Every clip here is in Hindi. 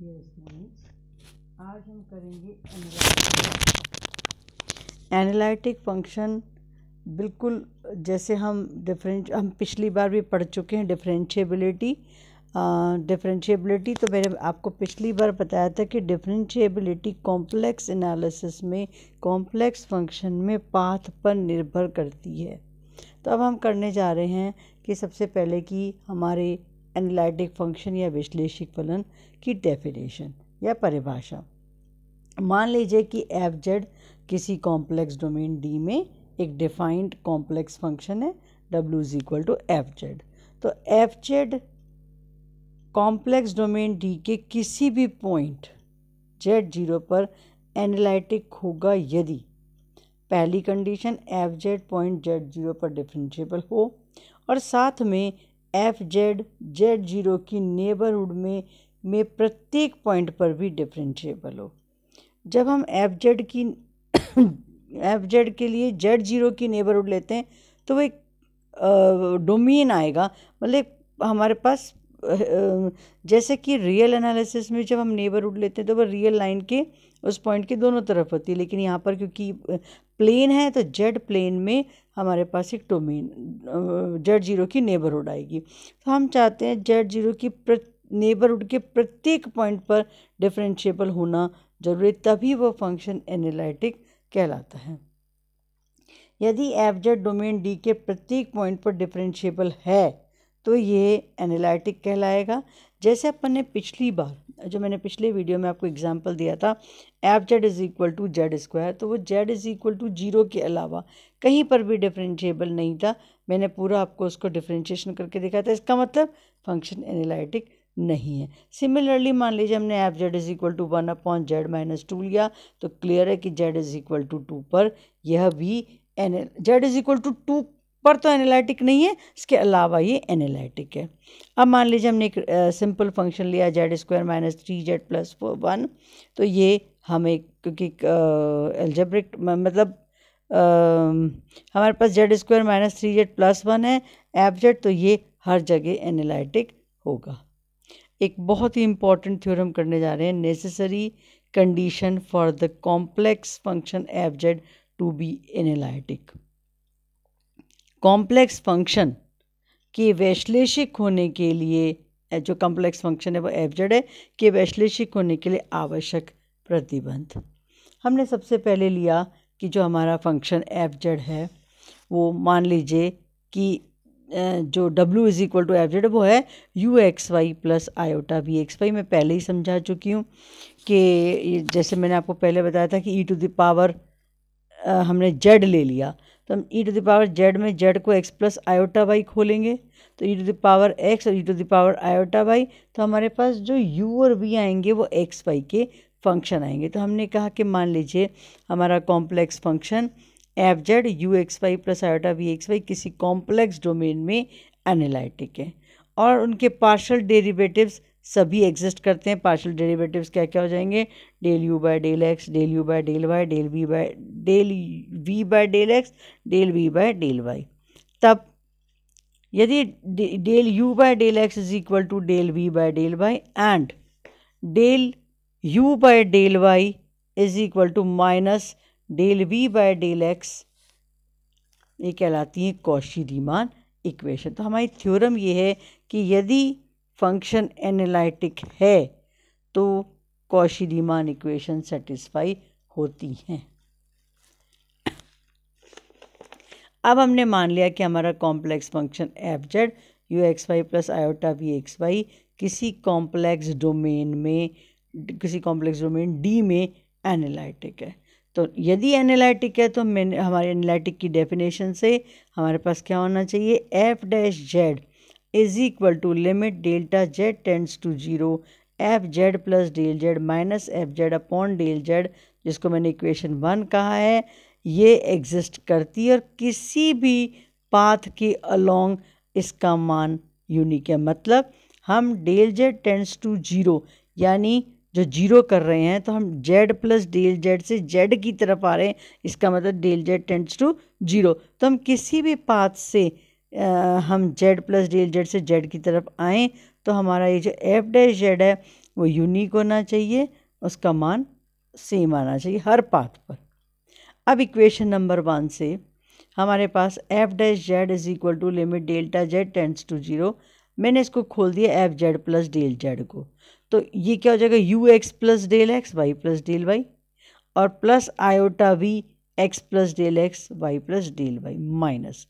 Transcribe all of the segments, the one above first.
स्टूडेंट्स आज हम करेंगे एनालिटिक एनालिटिक फंक्शन बिल्कुल जैसे हम डिफरेंट हम पिछली बार भी पढ़ चुके हैं डिफरेंशिएबिलिटी डिफरेंशिएबिलिटी uh, तो मैंने आपको पिछली बार बताया था कि डिफरेंशिएबिलिटी कॉम्प्लेक्स एनालिसिस में कॉम्प्लेक्स फंक्शन में पाथ पर निर्भर करती है तो अब हम करने जा रहे हैं कि सबसे पहले कि हमारे एनालिटिक फंक्शन या विश्लेषिक फलन की डेफिनेशन या परिभाषा मान लीजिए कि एफ जेड किसी कॉम्प्लेक्स डोमेन डी में एक डिफाइंड कॉम्प्लेक्स फंक्शन है W is equal to F Z तो F Z complex domain D के किसी भी पॉइंट जेड जीरो पर एनालिटिक होगा यदि पहली condition F Z point Z zero पर डिफ्रेंशिएबल हो और साथ में एफ जेड जेड जीरो की नेबरहुड में में प्रत्येक पॉइंट पर भी डिफरेंशिएबल हो जब हम एफ जेड की एफ जेड के लिए जेड जीरो की नेबरहुड लेते हैं तो वो एक डोमेन आएगा मतलब हमारे पास जैसे कि रियल एनालिसिस में जब हम नेबरहुड लेते हैं तो वह रियल लाइन के उस पॉइंट की दोनों तरफ होती है लेकिन यहाँ पर क्योंकि प्लेन है तो जेड प्लेन में हमारे पास एक डोमेन जेड जीरो की नेबरहुड आएगी तो हम चाहते हैं जेड जीरो की नेबरहुड के प्रत्येक पॉइंट पर डिफरेंशिएबल होना जरूरी तभी वो फंक्शन एनालिटिक कहलाता है यदि एफ जेड डोमेन डी के प्रत्येक पॉइंट पर डिफरेंशिएबल है तो ये एनालिटिक कहलाएगा जैसे अपन ने पिछली बार जो मैंने पिछले वीडियो में आपको एग्जाम्पल दिया था F Z is equal to Z square तो वो Z is equal to zero के अलावा कहीं पर भी डिफरेंशिएबल नहीं था मैंने पूरा आपको उसको डिफरेंशिएशन करके दिखाया था इसका मतलब फंक्शन एनालिटिक नहीं है सिमिलरली मान लीजिए हमने F Z is equal to one upon Z minus two लिया तो क्लियर है कि Z is equal to two पर यह भी N Z is equal to two पर तो एनालिटिक नहीं है इसके अलावा ये एनालिटिक है अब मान लीजिए हमने एक सिंपल फंक्शन लिया Z square minus three Z plus four one तो ये हमें क्योंकि एल्जेब्रिक मतलब आ, हमारे पास Z square minus three Z plus one है एफ जेड तो ये हर जगह एनालिटिक होगा एक बहुत ही इंपॉर्टेंट थ्योरम करने जा रहे हैं necessary condition for the complex function F Z to be analytic complex function के वैश्लेषिक होने के लिए जो कॉम्प्लेक्स फंक्शन है वो एफ जेड है के वैश्लेषिक होने के लिए आवश्यक प्रतिबंध हमने सबसे पहले लिया कि जो हमारा फंक्शन एफ जेड है वो मान लीजिए कि जो W is equal to F Z वो है U X Y plus iota V X Y मैं पहले ही समझा चुकी हूँ कि जैसे मैंने आपको पहले बताया था कि ई टू द पावर हमने जेड ले लिया तो हम E to the power Z में जेड को एक्स प्लस आयोटा बाई खोलेंगे तो E to the power X और E to the power iota Y तो हमारे पास जो यू और वी आएंगे वो एक्स वाई के फंक्शन आएंगे तो हमने कहा कि मान लीजिए हमारा complex function F Z U X Y plus iota V X Y किसी कॉम्प्लेक्स डोमेन में एनालिटिक है और उनके पार्शल डेरिवेटिव्स सभी एग्जिस्ट करते हैं पार्शल डेरिवेटिव्स क्या क्या हो जाएंगे del U by del X del U by del Y del V by del V by del X del V by del Y तब यदि del U by del X is equal to del V by del Y and del U by del Y is equal to minus del V by del X ये कहलाती हैं कौशी रीमान इक्वेशन तो हमारी थ्योरम ये है कि यदि फंक्शन एनालिटिक है तो कौशी रीमान इक्वेशन सेटिस्फाई होती हैं अब हमने मान लिया कि हमारा complex function F Z U X Y plus iota V X Y किसी कॉम्प्लेक्स डोमेन में किसी कॉम्प्लेक्स डोमेन डी में एनालिटिक है तो यदि एनालिटिक है तो मैंने हमारे एनालिटिक की डेफिनेशन से हमारे पास क्या होना चाहिए F dash Z is equal to limit delta Z tends to zero F Z plus D L Z minus F Z upon D L Z जिसको मैंने इक्वेशन वन कहा है ये एग्जिस्ट करती है और किसी भी पाथ के अलोंग इसका मान यूनिक है मतलब हम del Z tends to zero यानी जो जीरो कर रहे हैं तो हम जेड प्लस डेल जेड से जेड की तरफ आ रहे हैं इसका मतलब del Z tends to zero तो हम किसी भी पाथ से आ, हम जेड प्लस डेल जेड से जेड की तरफ आएँ तो हमारा ये जो एफ डैश जेड है वो यूनिक होना चाहिए उसका मान सेम आना चाहिए हर पाथ पर अब इक्वेशन नंबर वन से हमारे पास F dash Z is equal to limit delta Z tends to zero मैंने इसको खोल दिया F Z plus del Z को तो ये क्या हो जाएगा U X plus del X Y plus del Y और plus iota V X plus del X Y plus del Y minus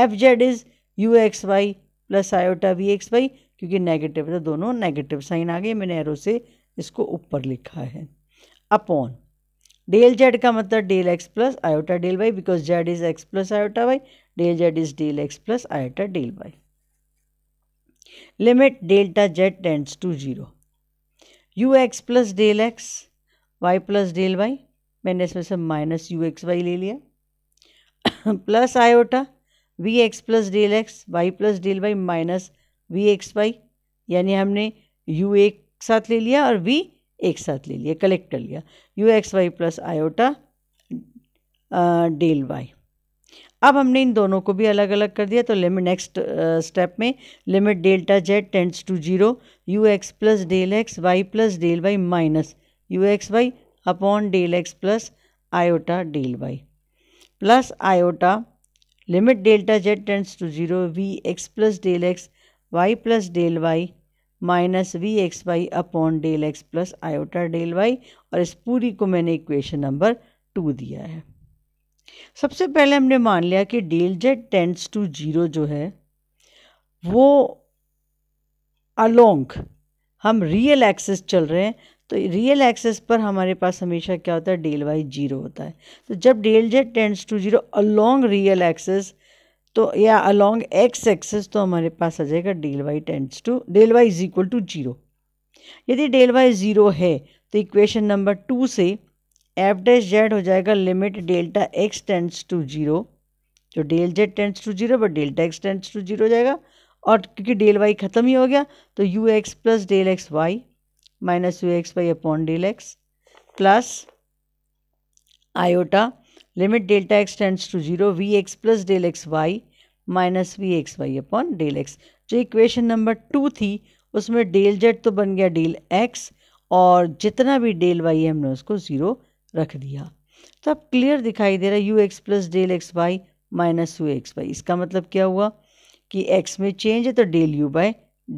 F Z is U X Y plus iota V X Y क्योंकि नेगेटिव है तो दोनों नेगेटिव साइन आ गए मैंने एरो से इसको ऊपर लिखा है अपॉन डेल जेड का मतलब del X plus iota del Y because Z is X plus iota Y del Z is del X plus iota del Y limit delta Z tends to zero U X plus del X Y plus del Y मैंने इसमें से माइनस यू एक्स वाई ले लिया plus iota V X plus del X Y plus del Y minus V X Y यानी हमने यू एक साथ ले लिया और वी एक साथ ले लिया कलेक्ट कर लिया U X Y plus iota del Y अब हमने इन दोनों को भी अलग अलग कर दिया तो लिमिट नेक्स्ट स्टेप में limit delta Z tends to zero U X plus del X Y plus del Y minus U X Y upon del X plus iota del Y plus iota limit delta Z tends to zero V X plus del X Y plus del Y minus V X Y upon del X plus iota del Y और इस पूरी को मैंने इक्वेशन नंबर टू दिया है सबसे पहले हमने मान लिया कि del Z tends to zero जो है वो अलोंग हम रियल एक्सेस चल रहे हैं तो रियल एक्सेस पर हमारे पास हमेशा क्या होता है डेल वाई जीरो होता है तो जब del Z tends to zero along real axis तो या अलोंग एक्स एक्सेस तो हमारे पास आ जाएगा del Y tends to del Y is equal to zero यदि डेल वाई ज़ीरो है तो इक्वेशन नंबर टू से एफ डैश जेड हो जाएगा limit delta X tends to zero जो del Z tends to zero but delta X tends to zero हो जाएगा और क्योंकि डेल वाई ख़त्म ही हो गया तो U X plus del X Y minus U X Y upon del X plus iota limit delta X tends to zero V X plus del X Y minus V X Y upon del X जो इक्वेशन नंबर टू थी उसमें डेल जेड तो बन गया डेल एक्स और जितना भी डेल वाई है हमने उसको ज़ीरो रख दिया तो अब क्लियर दिखाई दे रहा है U X plus del X Y minus U X Y इसका मतलब क्या हुआ कि एक्स में चेंज है तो del U by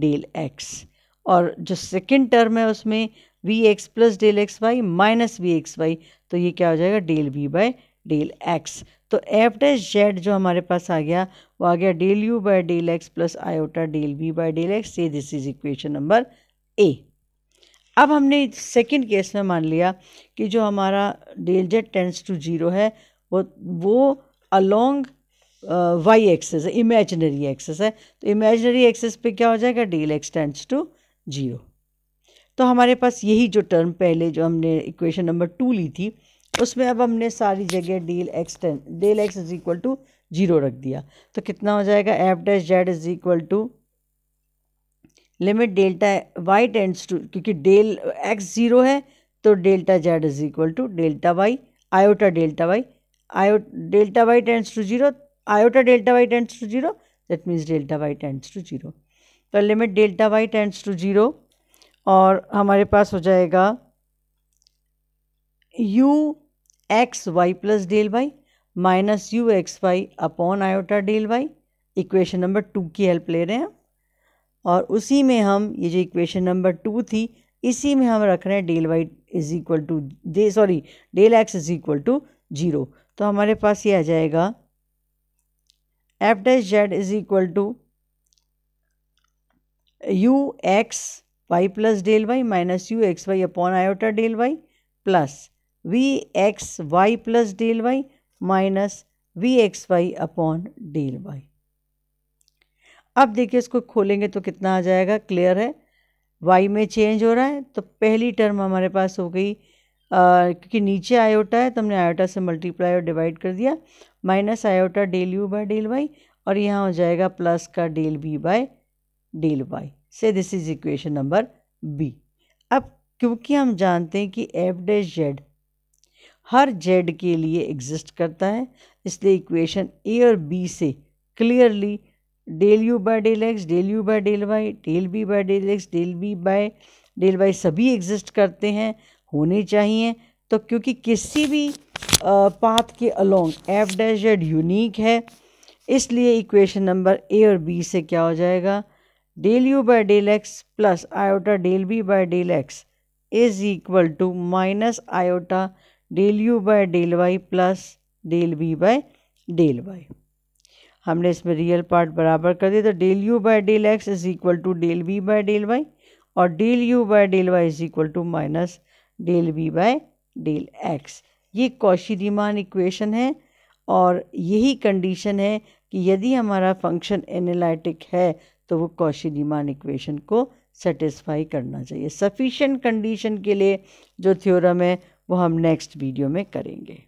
del X और जो सेकेंड टर्म है उसमें V X plus del X Y minus V X Y तो ये क्या हो जाएगा del V by del X तो एफ डैश जेड जो हमारे पास आ गया वो आ गया del U by del X plus iota del V by del X ये this is equation number A अब हमने सेकंड केस में मान लिया कि जो हमारा del Z tends to zero है वो वो अलोंग वाई एक्सेस है इमेजनरी एक्सेस है तो इमेजनरी एक्सेस पे क्या हो जाएगा del X tends to zero तो हमारे पास यही जो टर्म पहले जो हमने इक्वेशन नंबर टू ली थी उसमें अब हमने सारी जगह del X tends del X is equal to zero रख दिया तो कितना हो जाएगा F dash Z is equal to limit delta Y tends to क्योंकि डेल एक्स ज़ीरो है तो delta Z is equal to delta Y iota delta Y iota delta Y tends to zero iota delta Y tends to zero that means delta Y tends to zero तो limit delta Y tends to zero और हमारे पास हो जाएगा U X Y plus del Y minus U X Y upon iota del Y equation number two की हेल्प ले रहे हैं और उसी में हम ये जो इक्वेशन नंबर टू थी इसी में हम रख रहे हैं del Y is equal to del sorry del X is equal to zero तो हमारे पास ये आ जाएगा F dash Z is equal to U X Y plus del Y minus U X Y upon iota del Y plus V X Y plus D L Y minus V X Y upon del Y अब देखिए इसको खोलेंगे तो कितना आ जाएगा क्लियर है वाई में चेंज हो रहा है तो पहली टर्म हमारे पास हो गई क्योंकि नीचे आयोटा है तो हमने आयोटा से मल्टीप्लाई और डिवाइड कर दिया minus iota del U by del Y और यहाँ हो जाएगा प्लस का del V by del Y से this is equation number B अब क्योंकि हम जानते हैं कि एफ डे जेड हर जेड के लिए एग्जिस्ट करता है इसलिए इक्वेशन ए और बी से clearly del U by del X del U by del Y del V by del X del V by del Y सभी एग्जिस्ट करते हैं होने चाहिए तो क्योंकि किसी भी पाथ के along F dash Z unique है इसलिए इक्वेशन नंबर ए और बी से क्या हो जाएगा del U by del X plus iota del V by del X is equal to minus iota del U by del Y plus del V by del Y हमने इसमें रियल पार्ट बराबर कर दिया तो del U by del X is equal to del V by del Y और del U by del Y is equal to minus del V by del X ये कौशी रीमान इक्वेशन है और यही कंडीशन है कि यदि हमारा फंक्शन एनालिटिक है तो वो कौशी रीमान इक्वेशन को सेटिस्फाई करना चाहिए सफिशेंट कंडीशन के लिए जो थ्योरम है वो हम नेक्स्ट वीडियो में करेंगे